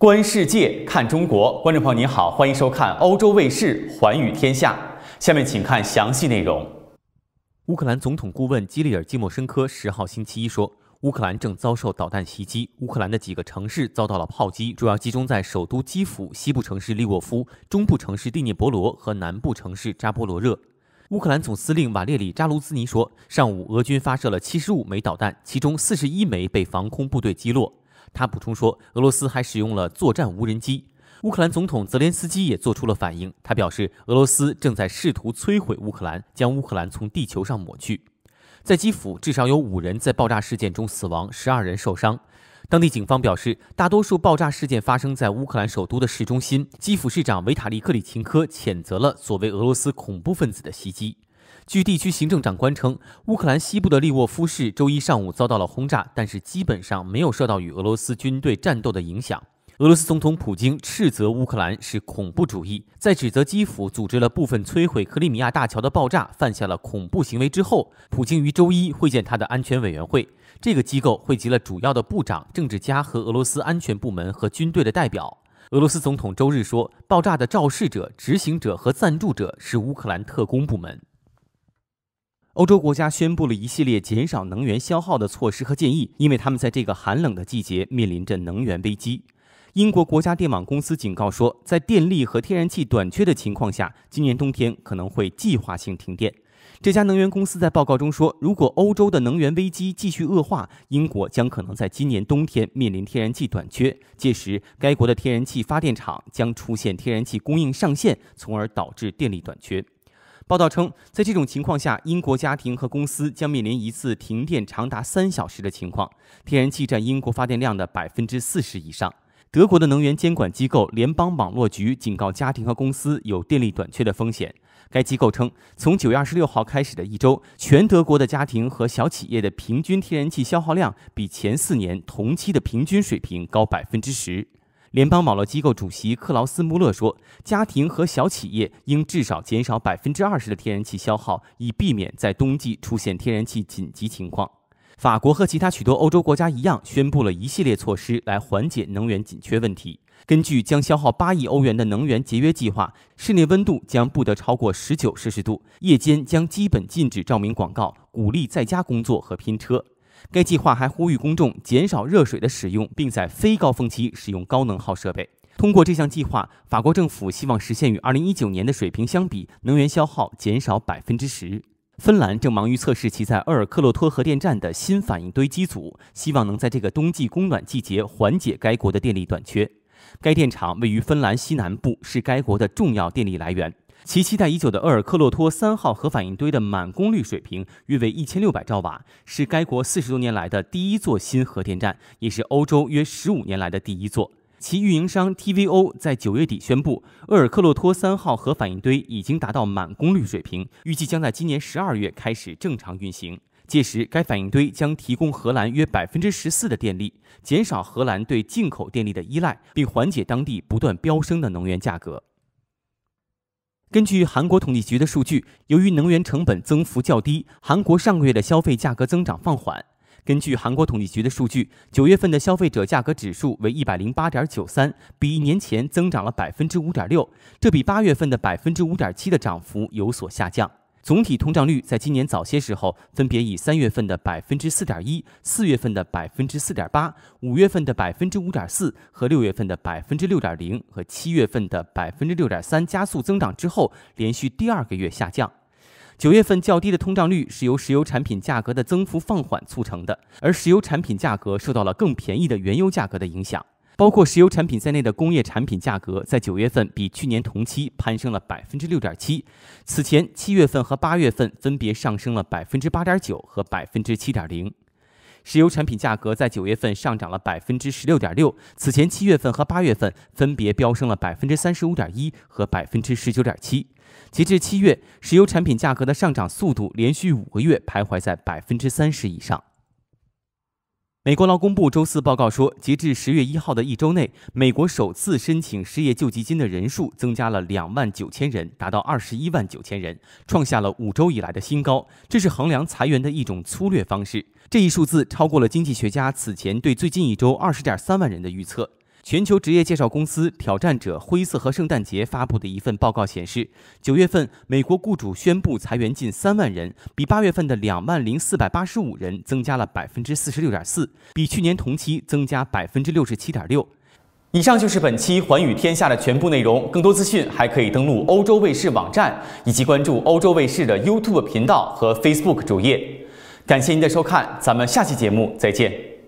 观世界，看中国。观众朋友您好，欢迎收看欧洲卫视《寰宇天下》。下面请看详细内容。乌克兰总统顾问基里尔·季莫申科十号星期一说，乌克兰正遭受导弹袭击，乌克兰的几个城市遭到了炮击，主要集中在首都基辅、西部城市利沃夫、中部城市蒂涅博罗和南部城市扎波罗热。乌克兰总司令瓦列里·扎卢兹尼说，上午俄军发射了七十五枚导弹，其中四十一枚被防空部队击落。他补充说，俄罗斯还使用了作战无人机。乌克兰总统泽连斯基也做出了反应，他表示，俄罗斯正在试图摧毁乌克兰，将乌克兰从地球上抹去。在基辅，至少有五人在爆炸事件中死亡，十二人受伤。当地警方表示，大多数爆炸事件发生在乌克兰首都的市中心。基辅市长维塔利克里琴科谴责了所谓俄罗斯恐怖分子的袭击。据地区行政长官称，乌克兰西部的利沃夫市周一上午遭到了轰炸，但是基本上没有受到与俄罗斯军队战斗的影响。俄罗斯总统普京斥责乌克兰是恐怖主义，在指责基辅组织了部分摧毁克里米亚大桥的爆炸，犯下了恐怖行为之后，普京于周一会见他的安全委员会。这个机构汇集了主要的部长、政治家和俄罗斯安全部门和军队的代表。俄罗斯总统周日说，爆炸的肇事者、执行者和赞助者是乌克兰特工部门。欧洲国家宣布了一系列减少能源消耗的措施和建议，因为他们在这个寒冷的季节面临着能源危机。英国国家电网公司警告说，在电力和天然气短缺的情况下，今年冬天可能会计划性停电。这家能源公司在报告中说，如果欧洲的能源危机继续恶化，英国将可能在今年冬天面临天然气短缺。届时，该国的天然气发电厂将出现天然气供应上限，从而导致电力短缺。报道称，在这种情况下，英国家庭和公司将面临一次停电长达三小时的情况。天然气占英国发电量的百分之四十以上。德国的能源监管机构联邦网络局警告家庭和公司有电力短缺的风险。该机构称，从九月二十六号开始的一周，全德国的家庭和小企业的平均天然气消耗量比前四年同期的平均水平高百分之十。联邦网络机构主席克劳斯·穆勒说，家庭和小企业应至少减少百分之二十的天然气消耗，以避免在冬季出现天然气紧急情况。法国和其他许多欧洲国家一样，宣布了一系列措施来缓解能源紧缺问题。根据将消耗八亿欧元的能源节约计划，室内温度将不得超过十九摄氏度，夜间将基本禁止照明广告，鼓励在家工作和拼车。该计划还呼吁公众减少热水的使用，并在非高峰期使用高能耗设备。通过这项计划，法国政府希望实现与2019年的水平相比，能源消耗减少10%。芬兰正忙于测试其在厄尔克洛托核电站的新反应堆机组，希望能在这个冬季供暖季节缓解该国的电力短缺。该电厂位于芬兰西南部，是该国的重要电力来源。其期待已久的厄尔克洛托三号核反应堆的满功率水平约为一千六百兆瓦，是该国四十多年来的第一座新核电站，也是欧洲约十五年来的第一座。其运营商 TVO 在九月底宣布，厄尔克洛托三号核反应堆已经达到满功率水平，预计将在今年十二月开始正常运行。届时，该反应堆将提供荷兰约百分之十四的电力，减少荷兰对进口电力的依赖，并缓解当地不断飙升的能源价格。根据韩国统计局的数据，由于能源成本增幅较低，韩国上个月的消费价格增长放缓。根据韩国统计局的数据，九月份的消费者价格指数为一百零八点九三，比一年前增长了百分之五点六，这比八月份的百分之五点七的涨幅有所下降。总体通胀率在今年早些时候分别以三月份的百分之四点一、四月份的百分之四点八、五月份的百分之五点四和六月份的百分之六点零和七月份的百分之六点三加速增长之后，连续第二个月下降。九月份较低的通胀率是由石油产品价格的增幅放缓促成的，而石油产品价格受到了更便宜的原油价格的影响。包括石油产品在内的工业产品价格在九月份比去年同期攀升了百分之六点七，此前七月份和八月份分别上升了百分之八点九和百分之七点零。石油产品价格在九月份上涨了百分之十六点六，此前七月份和八月份分别飙升了百分之三十五点一和百分之十九点七。截至七月，石油产品价格的上涨速度连续五个月徘徊在百分之三十以上。美国劳工部周四报告说，截至十月一号的一周内，美国首次申请失业救济金的人数增加了两万九千人，达到二十一万九千人，创下了五周以来的新高。这是衡量裁员的一种粗略方式。这一数字超过了经济学家此前对最近一周二十点三万人的预测。全球职业介绍公司挑战者、灰色和圣诞节发布的一份报告显示，九月份美国雇主宣布裁员近三万人，比八月份的两万零四百八十五人增加了百分之四十六点四，比去年同期增加百分之六十七点六。以上就是本期《寰宇天下》的全部内容，更多资讯还可以登录欧洲卫视网站以及关注欧洲卫视的 YouTube 频道和 Facebook 主页。感谢您的收看，咱们下期节目再见。